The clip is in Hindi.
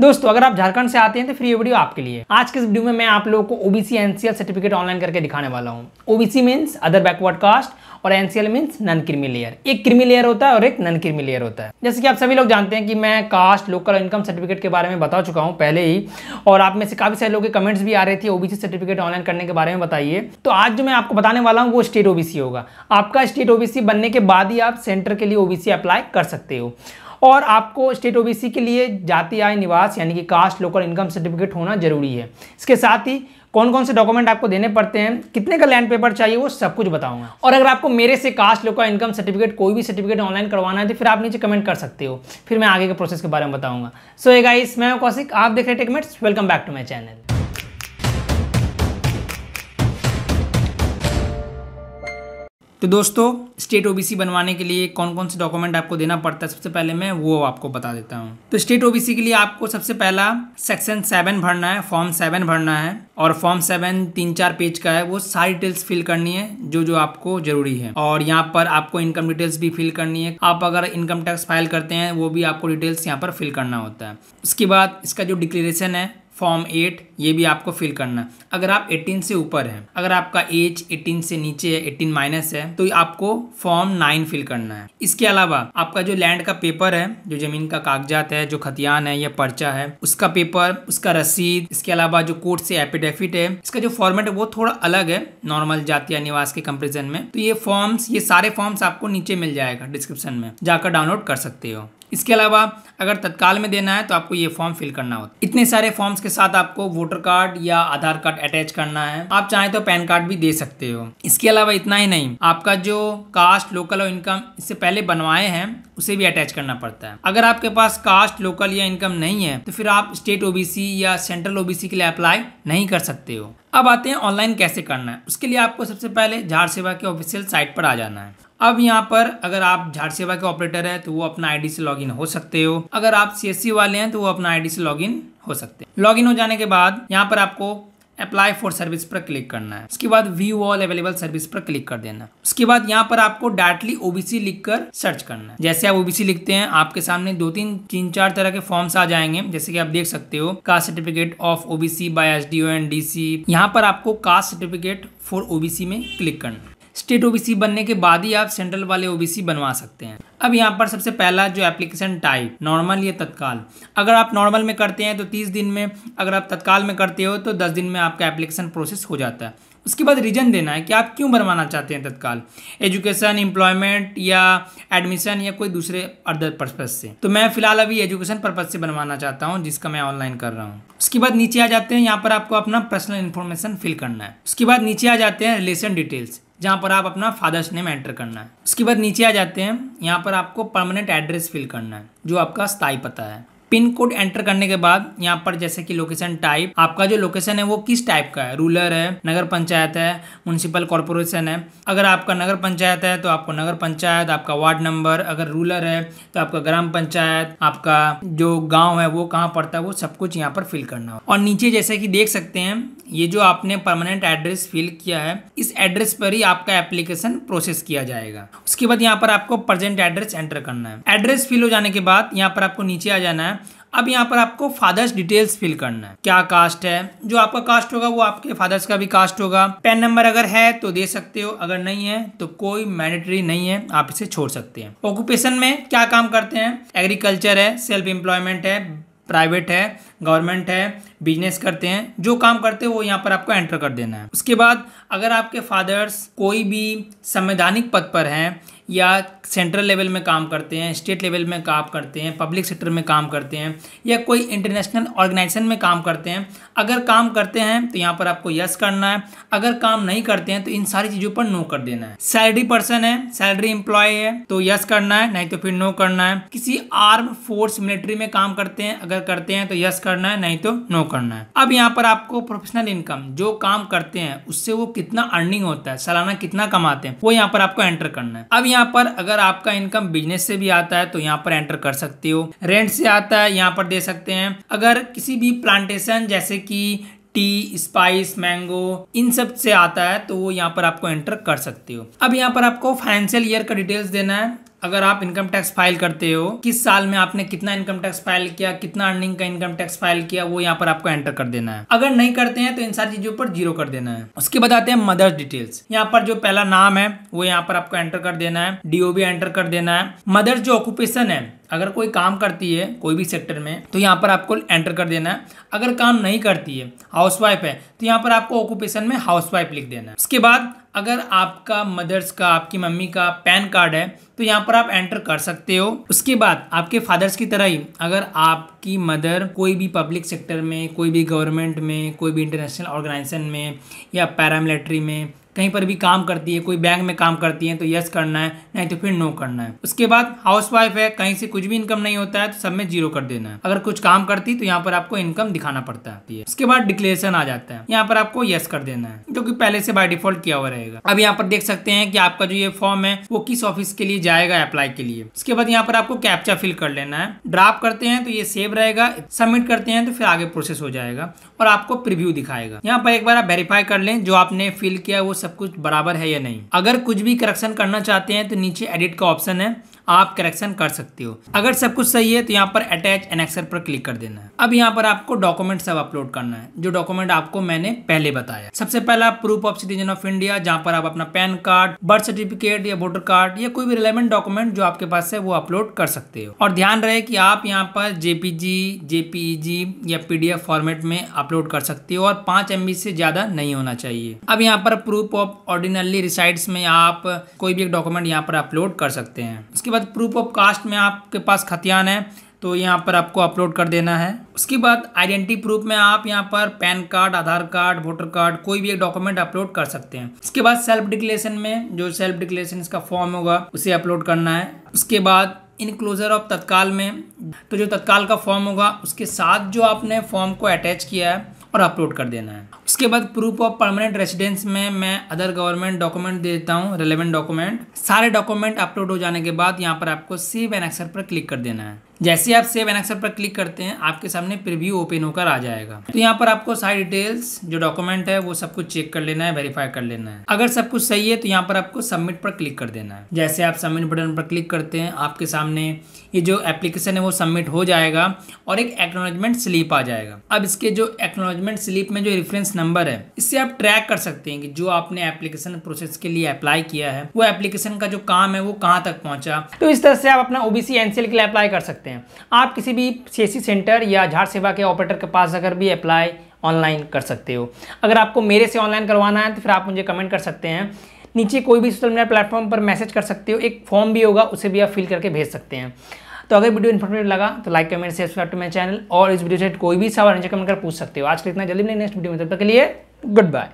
दोस्तों अगर आप झारखंड से आते हैं तो फिर ये वीडियो आपके लिए आज के इस वीडियो में मैं आप लोगों को ओबीसी एनसीएल सर्टिफिकेट ऑनलाइन करके दिखाने वाला हूँ OBC means other backward caste और NCL means non creamy layer एक क्रिमी लेयर होता है और एक नन क्रिमी लेयर होता है जैसे कि आप सभी लोग जानते हैं कि मैं कास्ट लोकल इनकम सर्टिफिकेट के बारे में बता चुका हूँ पहले ही और आप में से काफी सारे लोगों के कमेंट्स भी आ रहे थे ओबीसी सर्टिफिकेट ऑनलाइन करने के बारे में बताइए तो आज जो मैं आपको बताने वाला हूँ वो स्टेट ओबीसी होगा आपका स्टेट ओबीसी बनने के बाद ही आप सेंटर के लिए ओबीसी अप्लाई कर सकते हो और आपको स्टेट ओबीसी के लिए जाति आय निवास यानी कि कास्ट लोकल इनकम सर्टिफिकेट होना जरूरी है इसके साथ ही कौन कौन से डॉक्यूमेंट आपको देने पड़ते हैं कितने का लैंड पेपर चाहिए वो सब कुछ बताऊंगा और अगर आपको मेरे से कास्ट लोकल इनकम सर्टिफिकेट कोई भी सर्टिफिकेट ऑनलाइन करवाना है तो फिर आप नीचे कमेंट कर सकते हो फिर मैं आगे के प्रोसेस के बारे में बताऊंगा सो एगा गाइस मैं कौशिक आप देख रहे techmates welcome back to my channel तो दोस्तों स्टेट ओबीसी बनवाने के लिए कौन कौन से डॉक्यूमेंट आपको देना पड़ता है सबसे पहले मैं वो आपको बता देता हूँ तो स्टेट ओबीसी के लिए आपको सबसे पहला सेक्शन सेवन भरना है फॉर्म सेवन भरना है और फॉर्म सेवन तीन चार पेज का है वो सारी डिटेल्स फिल करनी है जो जो आपको जरूरी है और यहाँ पर आपको इनकम डिटेल्स भी फिल करनी है आप अगर इनकम टैक्स फाइल करते हैं वो भी आपको डिटेल्स यहाँ पर फिल करना होता है उसके बाद इसका जो डिक्लेरेशन है फॉर्म एट ये भी आपको फिल करना है अगर आप 18 से ऊपर हैं अगर आपका एज 18 से नीचे है 18 माइनस है तो आपको फॉर्म नाइन फिल करना है इसके अलावा आपका जो लैंड का पेपर है जो जमीन का कागजात है जो खतियान है या पर्चा है उसका पेपर उसका रसीद इसके अलावा जो कोर्ट से एपिडेफिट है इसका जो फॉर्मेट है वो थोड़ा अलग है नॉर्मल जाति निवास के कंपेरिजन में तो ये फॉर्म्स ये सारे फॉर्म्स आपको नीचे मिल जाएगा डिस्क्रिप्शन में जाकर डाउनलोड कर सकते हो इसके अलावा अगर तत्काल में देना है तो आपको ये फॉर्म फिल करना होता है इतने सारे फॉर्म्स के साथ आपको वोटर कार्ड या आधार कार्ड अटैच करना है आप चाहें तो पैन कार्ड भी दे सकते हो इसके अलावा इतना ही नहीं आपका जो कास्ट लोकल और इनकम इससे पहले बनवाए हैं उसे भी अटैच करना पड़ता है अगर आपके पास कास्ट लोकल या इनकम नहीं है तो फिर आप स्टेट ओबीसी या सेंट्रल ओबीसी के लिए अप्लाई नहीं कर सकते हो अब आते हैं ऑनलाइन कैसे करना है उसके लिए आपको सबसे पहले झार सेवा के ऑफिशियल साइट पर आ जाना है अब यहाँ पर अगर आप झार सेवा के ऑपरेटर है तो वो अपना आईडी से लॉगिन हो सकते हो अगर आप सीएससी वाले हैं तो वो अपना आईडी से लॉगिन हो सकते हैं लॉगिन हो जाने के बाद यहाँ पर आपको अप्लाई फॉर सर्विस पर क्लिक करना है उसके बाद व्यू ऑल अवेलेबल सर्विस पर क्लिक कर देना उसके बाद यहाँ पर आपको डायरेक्टली ओबीसी लिखकर सर्च करना है जैसे आप ओबीसी लिखते हैं आपके सामने दो तीन तीन चार तरह के फॉर्म्स आ जाएंगे जैसे कि आप देख सकते हो caste certificate of OBC by S D O N D C यहाँ पर आपको कास्ट सर्टिफिकेट फॉर ओबीसी में क्लिक करना स्टेट ओबीसी बनने के बाद ही आप सेंट्रल वाले ओबीसी बनवा सकते हैं अब यहाँ पर सबसे पहला जो एप्लीकेशन टाइप नॉर्मल या तत्काल अगर आप नॉर्मल में करते हैं तो 30 दिन में अगर आप तत्काल में करते हो तो 10 दिन में आपका एप्लीकेशन प्रोसेस हो जाता है उसके बाद रीजन देना है कि आप क्यों बनवाना चाहते हैं तत्काल एजुकेशन एम्प्लॉयमेंट या एडमिशन या कोई दूसरे अदर पर्पज से तो मैं फिलहाल अभी एजुकेशन पर्पज से बनवाना चाहता हूँ जिसका मैं ऑनलाइन कर रहा हूँ उसके बाद नीचे आ जाते हैं यहाँ पर आपको अपना पर्सनल इन्फॉर्मेशन फिल करना है उसके बाद नीचे आ जाते हैं रिलेशन डिटेल्स जहाँ पर आप अपना फादर्स नेम एंटर करना है उसके बाद नीचे आ जाते हैं यहाँ पर आपको परमानेंट एड्रेस फिल करना है जो आपका स्थायी पता है पिन कोड एंटर करने के बाद यहाँ पर जैसे कि लोकेशन टाइप आपका जो लोकेशन है वो किस टाइप का है रूलर है नगर पंचायत है म्यूनसिपल कॉरपोरेशन है अगर आपका नगर पंचायत है तो आपको नगर पंचायत आपका वार्ड नंबर अगर रूलर है तो आपका ग्राम पंचायत आपका जो गाँव है वो कहाँ पड़ता है वो सब कुछ यहाँ पर फिल करना हो और नीचे जैसे कि देख सकते हैं ये जो आपने परमानेंट एड्रेस फिल किया है इस एड्रेस पर ही आपका एप्लीकेशन प्रोसेस किया जाएगा उसके बाद यहाँ पर आपको प्रेजेंट एड्रेस एंटर करना है एड्रेस फिल हो जाने के बाद यहाँ पर आपको नीचे आ जाना है अब यहाँ पर आपको फादर्स डिटेल्स फिल करना है क्या कास्ट है जो आपका कास्ट होगा वो आपके फादर्स का भी कास्ट होगा पेन नंबर अगर है तो दे सकते हो अगर नहीं है तो कोई मैंडेटरी नहीं है आप इसे छोड़ सकते हैं ऑक्यूपेशन में क्या काम करते हैं एग्रीकल्चर है सेल्फ एम्प्लॉयमेंट है प्राइवेट है गवर्नमेंट है बिजनेस करते हैं जो काम करते हैं वो यहाँ पर आपको एंटर कर देना है उसके बाद अगर आपके फादर्स कोई भी संवैधानिक पद पर हैं या सेंट्रल लेवल में काम करते हैं स्टेट लेवल में काम करते हैं पब्लिक सेक्टर में काम करते हैं या कोई इंटरनेशनल ऑर्गेनाइजेशन में काम करते हैं अगर काम करते हैं तो यहाँ पर आपको यस करना है अगर काम नहीं करते हैं तो इन सारी चीज़ों पर नो कर देना है सैलरी पर्सन है सैलरी एम्प्लॉय है तो यस करना है नहीं तो फिर नो करना है किसी आर्म फोर्स मिलिट्री में काम करते हैं अगर करते हैं तो यस कर करना है नहीं तो नो करना है अब यहाँ पर आपको प्रोफेशनल इनकम जो काम करते हैं उससे वो कितना अर्निंग होता है सालाना कितना कमाते हैं वो यहाँ पर आपको एंटर करना है अब यहाँ पर अगर आपका इनकम बिजनेस से भी आता है तो यहाँ पर एंटर कर सकते हो रेंट से आता है यहाँ पर दे सकते हैं अगर किसी भी प्लांटेशन जैसे कि टी स्पाइस मैंगो इन सब से आता है तो वो यहाँ पर आपको एंटर कर सकते हो अब यहाँ पर आपको फाइनेंशियल ईयर का डिटेल्स देना है अगर आप इनकम टैक्स फाइल करते हो किस साल में आपने कितना इनकम टैक्स फाइल किया कितना अर्निंग का इनकम टैक्स फाइल किया वो यहाँ पर आपको एंटर कर देना है अगर नहीं करते हैं तो इन सारी चीजों पर जीरो कर देना है उसके बाद आते हैं मदर डिटेल्स यहाँ पर जो पहला नाम है वो यहाँ पर आपको एंटर कर देना है डीओबी एंटर कर देना है मदर जो ऑक्यूपेशन है अगर कोई काम करती है कोई भी सेक्टर में तो यहाँ पर आपको एंटर कर देना है अगर काम नहीं करती है हाउसवाइफ है तो यहाँ पर आपको ऑक्यूपेशन में हाउसवाइफ लिख देना है उसके बाद अगर आपका मदर्स का आपकी मम्मी का पैन कार्ड है तो यहाँ पर आप एंटर कर सकते हो उसके बाद आपके फादर्स की तरह ही अगर आपकी मदर कोई भी पब्लिक सेक्टर में कोई भी गवर्नमेंट में कोई भी इंटरनेशनल ऑर्गेनाइजेशन में या पैरामिलिट्री में कहीं पर भी काम करती है कोई बैंक में काम करती है तो यस करना है नहीं तो फिर नो करना है उसके बाद हाउस वाइफ है कहीं से कुछ भी इनकम नहीं होता है तो सब में जीरो कर देना है अगर कुछ काम करती तो यहाँ पर आपको इनकम दिखाना पड़ता है उसके बाद डिक्लेरेशन आ जाता है यहाँ पर आपको यस कर देना है जो की पहले से बाय डिफॉल्ट किया हुआ रहेगा अब यहाँ पर देख सकते हैं कि आपका जो ये फॉर्म है वो किस ऑफिस के लिए जाएगा अप्लाई के लिए उसके बाद यहाँ पर आपको कैप्चा फिल कर लेना है ड्राफ्ट करते हैं तो ये सेव रहेगा सबमिट करते हैं तो फिर आगे प्रोसेस हो जाएगा और आपको प्रिव्यू दिखाएगा यहाँ पर एक बार आप वेरीफाई कर लें जो आपने फिल किया वो सब कुछ बराबर है या नहीं अगर कुछ भी करेक्शन करना चाहते हैं तो नीचे एडिट का ऑप्शन है आप करेक्शन कर सकते हो अगर सब कुछ सही है तो यहाँ पर अटैच एनेक्सर पर क्लिक कर देना है अब यहाँ पर आपको डॉक्यूमेंट सब अपलोड करना है जो डॉक्यूमेंट आपको मैंने पहले बताया सबसे पहला proof of citizen of India जहाँ पर आप अपना पैन कार्ड बर्थ सर्टिफिकेट या वोटर कार्ड या कोई भी रिलेवेंट डॉक्यूमेंट जो आपके पास है वो अपलोड कर सकते हो और ध्यान रहे की आप यहाँ पर जेपीजी जेपीजी e या पीडीएफ फॉर्मेट में अपलोड कर सकते हो और पांच एम से ज़्यादा नहीं होना चाहिए अब यहाँ पर प्रूफ ऑफ ऑर्डिनरली रिसाइड में आप कोई भी एक डॉक्यूमेंट यहाँ पर अपलोड कर सकते हैं उसके बाद प्रूफ ऑफ कास्ट में आपके पास खतियान है तो यहाँ पर आपको अपलोड कर देना है उसके बाद आइडेंटिटी प्रूफ में आप यहाँ पर PAN card Aadhaar card voter card कोई भी एक डॉक्यूमेंट अपलोड कर सकते हैं उसके बाद सेल्फ डिक्लेरेशन में जो सेल्फ डिक्लेरेशन का फॉर्म होगा उसे अपलोड करना है उसके बाद इनक्लोजर ऑफ तत्काल में तो जो तत्काल का फॉर्म होगा उसके साथ जो आपने फॉर्म को अटैच किया है और अपलोड कर देना है उसके बाद प्रूफ ऑफ परमानेंट रेसिडेंस में मैं अदर गवर्नमेंट डॉक्यूमेंट दे देता हूँ रिलेवेंट डॉक्यूमेंट सारे डॉक्यूमेंट अपलोड हो जाने के बाद यहाँ पर आपको सेव एन एक्सर पर क्लिक कर देना है जैसे आप सेव एन एक्सर पर क्लिक करते हैं आपके सामने प्रिव्यू ओपन होकर आ जाएगा तो यहाँ पर आपको सारी डिटेल्स जो डॉक्यूमेंट है वो सब कुछ चेक कर लेना है वेरीफाई कर लेना है अगर सब कुछ सही है तो यहाँ पर आपको सबमिट पर क्लिक कर देना है जैसे आप सबमिट बटन पर क्लिक करते हैं आपके सामने ये जो एप्लीकेशन है वो सबमिट हो जाएगा और एक एक्नोलॉजमेंट स्लिप आ जाएगा अब इसके जो एक्नोलॉजमेंट स्लिप में जो रेफरेंस नंबर है इससे आप ट्रैक कर सकते हैं कि जो आपने एप्लीकेशन प्रोसेस के लिए अप्लाई किया है वो एप्लीकेशन का जो काम है वो कहाँ तक पहुँचा तो इस तरह से आप अपना ओबीसी एनसीएल के लिए अप्लाई कर सकते हैं हैं आप किसी भी सी सेंटर e या झाड़ सेवा के ऑपरेटर के पास अगर भी अप्लाई ऑनलाइन कर सकते हो अगर आपको मेरे से ऑनलाइन करवाना है तो फिर आप मुझे कमेंट कर सकते हैं नीचे कोई भी सोशल मीडिया प्लेटफॉर्म पर मैसेज कर सकते हो एक फॉर्म भी होगा उसे भी आप फिल करके भेज सकते हैं तो अगर वीडियो इन्फॉर्मेटिव लगा तो like comment share subscribe to my channel और इस वीडियो से कोई भी सवाल नीचे कमेंट कर पूछ सकते हो आज के इतना जल्दी नहीं नेक्स्ट वीडियो में तब तक के लिए गुड बाय